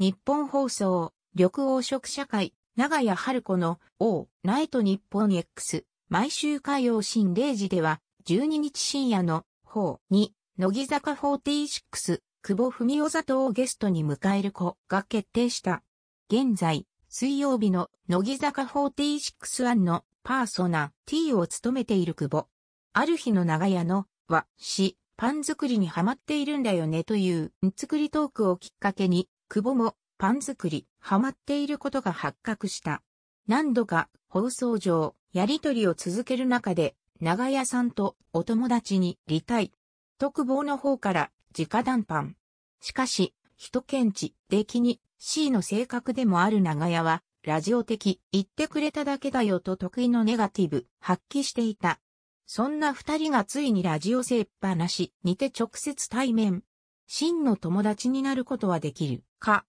日本放送、緑黄色社会、長屋春子の O、ナイト日本 X、毎週火曜新0時では、12日深夜の、方に、乃木坂46、久保文夫里をゲストに迎える子が決定した。現在、水曜日の乃木坂46案のパーソナ T を務めている久保。ある日の長屋のは、し、パン作りにハマっているんだよねという、ん作りトークをきっかけに、久保もパン作り、ハマっていることが発覚した。何度か放送上、やりとりを続ける中で、長屋さんとお友達に離退。と特防の方から直談判。しかし、人検知、で来に C の性格でもある長屋は、ラジオ的、言ってくれただけだよと得意のネガティブ、発揮していた。そんな二人がついにラジオせっぱなしにて直接対面、真の友達になることはできるか